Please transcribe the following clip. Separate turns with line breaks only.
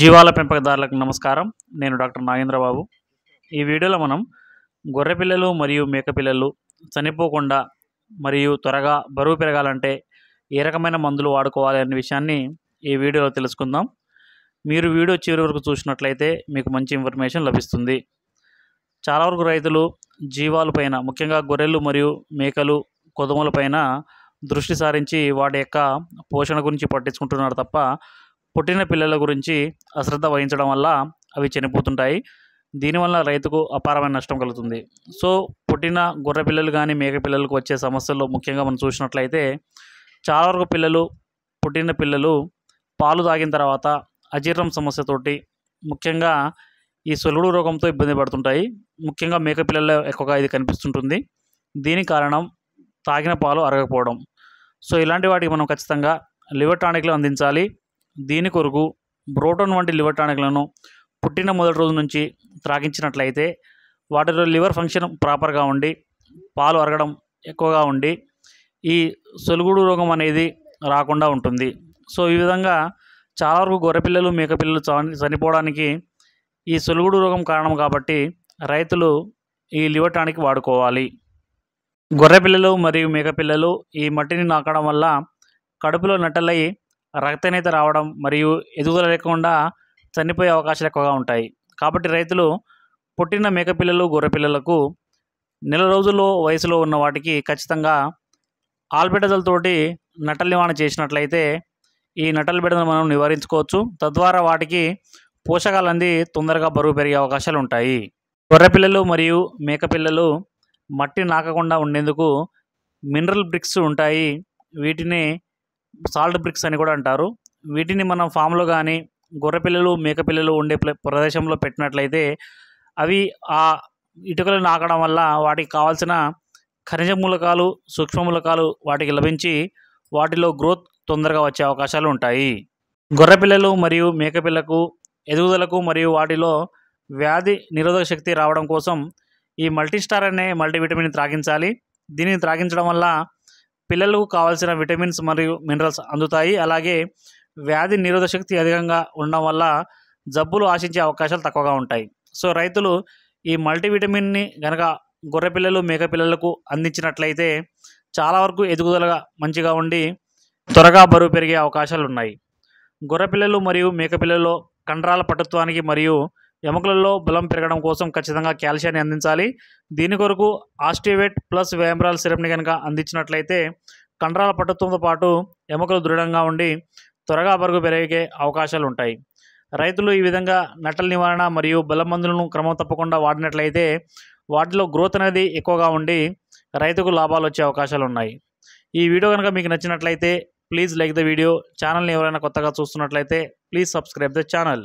జీవాల
పెంపకదారులకు నమస్కారం నేను డాక్టర్ నాగేంద్రబాబు ఈ వీడియోలో మనం గొర్రె పిల్లలు మరియు మేకపిల్లలు చనిపోకుండా మరియు త్వరగా బరువు పెరగాలంటే ఏ రకమైన మందులు వాడుకోవాలి అనే విషయాన్ని ఈ వీడియోలో తెలుసుకుందాం మీరు వీడియో చివరి వరకు చూసినట్లయితే మీకు మంచి ఇన్ఫర్మేషన్ లభిస్తుంది చాలా వరకు రైతులు జీవాలపైన ముఖ్యంగా గొర్రెలు మరియు మేకలు కొదములపైన దృష్టి సారించి వాటి యొక్క పోషణ గురించి పట్టించుకుంటున్నారు తప్ప పుట్టిన పిల్లల గురించి అశ్రద్ధ వహించడం వల్ల అవి చనిపోతుంటాయి దీనివల్ల రైతుకు అపారమైన నష్టం కలుగుతుంది సో పుట్టిన గొర్రె పిల్లలు కానీ మేక పిల్లలకు వచ్చే సమస్యల్లో ముఖ్యంగా మనం చూసినట్లయితే చాలా వరకు పిల్లలు పుట్టిన పిల్లలు పాలు తాగిన తర్వాత అజీర్ణం సమస్యతోటి ముఖ్యంగా ఈ సొలుడు రోగంతో ఇబ్బంది పడుతుంటాయి ముఖ్యంగా మేక పిల్లల్లో ఎక్కువగా ఇది కనిపిస్తుంటుంది దీని కారణం తాగిన పాలు అరగకపోవడం సో ఇలాంటి వాటికి మనం ఖచ్చితంగా లివర్ టానిక్లు అందించాలి దీని కొరకు బ్రోటోన్ వంటి లివర్ టానిక్లను పుట్టిన మొదటి రోజు నుంచి త్రాగించినట్లయితే వాటిలో లివర్ ఫంక్షన్ ప్రాపర్గా ఉండి పాలు అరగడం ఎక్కువగా ఉండి ఈ సొలుగుడు రోగం అనేది రాకుండా ఉంటుంది సో ఈ విధంగా చాలా వరకు గొర్రెపిల్లలు మేకపిల్లలు చనిపోవడానికి ఈ సొలుగుడు రోగం కారణం కాబట్టి రైతులు ఈ లివర్ టానిక్ వాడుకోవాలి గొర్రెపిల్లలు మరియు మేకపిల్లలు ఈ మట్టిని నాకడం వల్ల కడుపులో నట్టలై రక్తహీనత రావడం మరియు ఎదుగుదల లేకుండా చనిపోయే అవకాశాలు ఎక్కువగా ఉంటాయి కాబట్టి రైతులు పుట్టిన మేకపిల్లలు గొర్రెపిల్లలకు నెల రోజుల్లో వయసులో ఉన్న వాటికి ఖచ్చితంగా ఆల్బిడజలతోటి నటల నివారణ చేసినట్లయితే ఈ నటల బిడ్డను మనం నివారించుకోవచ్చు తద్వారా వాటికి పోషకాలు అంది తొందరగా బరువు పెరిగే అవకాశాలు ఉంటాయి గొర్రెపిల్లలు మరియు మేకపిల్లలు మట్టి నాకకుండా ఉండేందుకు మినరల్ బ్రిక్స్ ఉంటాయి వీటిని సాల్ట్ బ్రిక్స్ అని కూడా అంటారు వీటిని మనం ఫామ్లో కానీ గొర్రెపిల్లలు మేకపిల్లలు ఉండే ప్రదేశంలో పెట్టినట్లయితే అవి ఆ ఇటుకలు నాకడం వల్ల వాటికి కావాల్సిన ఖనిజ మూలకాలు సూక్ష్మ మూలకాలు వాటికి లభించి వాటిలో గ్రోత్ తొందరగా వచ్చే అవకాశాలు ఉంటాయి గొర్రెపిల్లలు మరియు మేకపిల్లకు ఎదుగుదలకు మరియు వాటిలో వ్యాధి నిరోధక శక్తి రావడం కోసం ఈ మల్టీస్టార్ అనే మల్టీవిటమిన్ త్రాగించాలి దీనిని త్రాగించడం వల్ల పిల్లలకు కావాల్సిన విటమిన్స్ మరియు మినరల్స్ అందుతాయి అలాగే వ్యాధి నిరోధ శక్తి అధికంగా ఉండడం వల్ల జబ్బులు ఆశించే అవకాశాలు తక్కువగా ఉంటాయి సో రైతులు ఈ మల్టీవిటమిన్ని గనక గొర్రెపిల్లలు మేకపిల్లలకు అందించినట్లయితే చాలా వరకు ఎదుగుదలగా మంచిగా ఉండి త్వరగా బరువు పెరిగే అవకాశాలు ఉన్నాయి గొర్రెపిల్లలు మరియు మేకపిల్లల్లో కండరాల పటుత్వానికి మరియు ఎముకలలో బలం పెరగడం కోసం ఖచ్చితంగా కాల్షియాన్ని అందించాలి దీని కొరకు ఆస్టివేట్ ప్లస్ వేమ్రాల్ సిరప్ని కనుక అందించినట్లయితే కండరాల పట్టుత్వంతో పాటు ఎముకలు దృఢంగా ఉండి త్వరగా బరుగు పెరిగే అవకాశాలు ఉంటాయి రైతులు ఈ విధంగా నటల నివారణ మరియు బలం మందులను క్రమం తప్పకుండా వాడినట్లయితే వాటిలో గ్రోత్ అనేది ఎక్కువగా ఉండి రైతుకు లాభాలు వచ్చే అవకాశాలు ఉన్నాయి ఈ వీడియో కనుక మీకు నచ్చినట్లయితే ప్లీజ్ లైక్ ద వీడియో ఛానల్ని ఎవరైనా కొత్తగా చూస్తున్నట్లయితే ప్లీజ్ సబ్స్క్రైబ్ ద ఛానల్